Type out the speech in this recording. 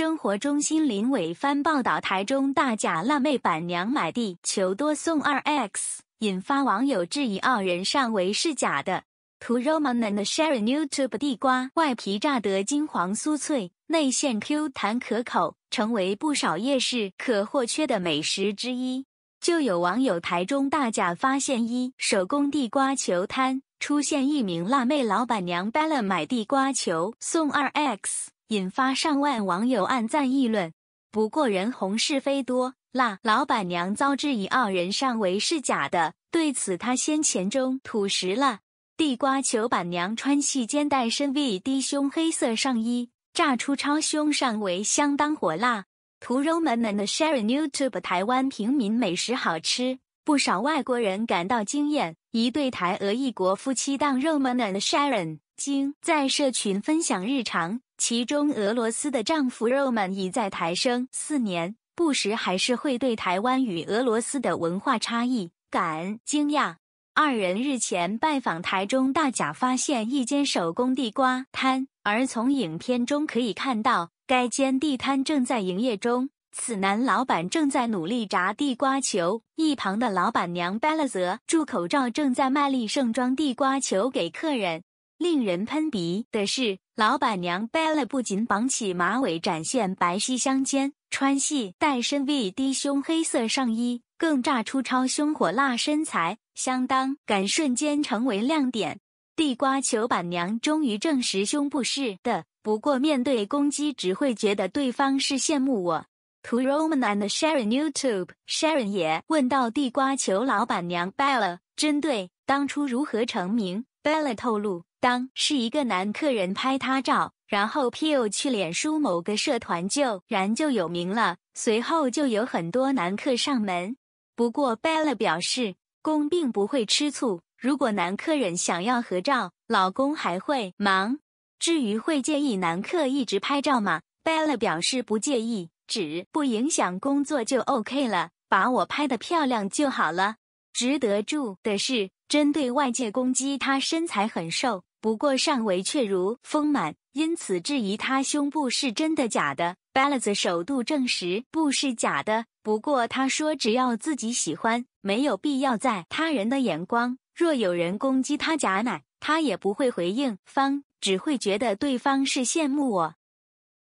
生活中心林伟帆报道，台中大甲辣妹板娘买地求球多送二 x，引发网友质疑，傲人上围是假的。图 Roman and Sharon YouTube 地瓜外皮炸得金黄酥脆，内馅 Q 弹可口，成为不少夜市可或缺的美食之一。就有网友台中大甲发现一手工地瓜球摊，出现一名辣妹老板娘，Bella 买地瓜球送二 x。引发上万网友暗赞议论，不过人红是非多，辣老板娘遭质疑傲人上围是假的。对此，她先前中吐实了。地瓜球板娘穿细肩带深 V 低胸黑色上衣，炸出超胸上围，相当火辣。图柔门门的 Sharon YouTube 台湾平民美食好吃，不少外国人感到惊艳。一对台俄异国夫妻档 Roman and Sharon 今在社群分享日常。其中，俄罗斯的丈夫 Roman 已在台生四年，不时还是会对台湾与俄罗斯的文化差异感惊讶。二人日前拜访台中大甲，发现一间手工地瓜摊，而从影片中可以看到，该间地摊正在营业中。此男老板正在努力炸地瓜球，一旁的老板娘 b a l a z 住口罩正在卖力盛装地瓜球给客人。令人喷鼻的是，老板娘 Bella 不仅绑起马尾，展现白皙香肩，穿系带深 V 低胸黑色上衣，更炸出超胸火辣身材，相当敢，瞬间成为亮点。地瓜球板娘终于证实胸部是的，不过面对攻击，只会觉得对方是羡慕我。图 Roman and Sharon YouTube Sharon 也问到地瓜球老板娘 Bella，针对。当初如何成名？Bella 透露，当是一个男客人拍她照，然后 P U 去脸书某个社团，就然就有名了。随后就有很多男客上门。不过 Bella 表示，公并不会吃醋。如果男客人想要合照，老公还会忙。至于会介意男客一直拍照吗？Bella 表示不介意，只不影响工作就 O K 了，把我拍得漂亮就好了。值得注的是，针对外界攻击，他身材很瘦，不过上围却如丰满，因此质疑他胸部是真的假的。b a l a z e 首度证实不是假的，不过他说只要自己喜欢，没有必要在他人的眼光。若有人攻击他假奶，他也不会回应，方只会觉得对方是羡慕我。